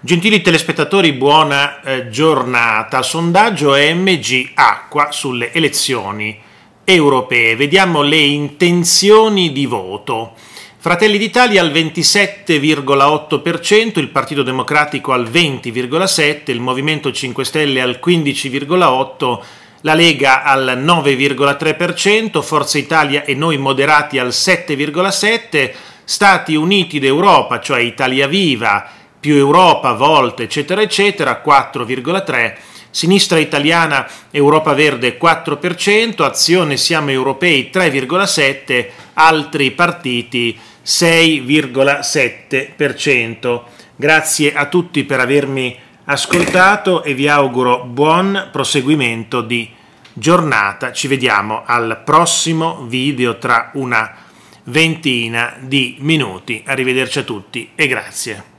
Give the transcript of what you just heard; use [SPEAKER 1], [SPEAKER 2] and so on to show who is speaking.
[SPEAKER 1] Gentili telespettatori, buona eh, giornata. Sondaggio MG Acqua sulle elezioni europee. Vediamo le intenzioni di voto. Fratelli d'Italia al 27,8%, il Partito Democratico al 20,7%, il Movimento 5 Stelle al 15,8%, la Lega al 9,3%, Forza Italia e noi moderati al 7,7%, Stati Uniti d'Europa, cioè Italia Viva, più Europa, volte, eccetera, eccetera, 4,3%, sinistra italiana Europa Verde 4%, azione siamo europei 3,7%, altri partiti 6,7%. Grazie a tutti per avermi ascoltato e vi auguro buon proseguimento di giornata. Ci vediamo al prossimo video tra una ventina di minuti. Arrivederci a tutti e grazie.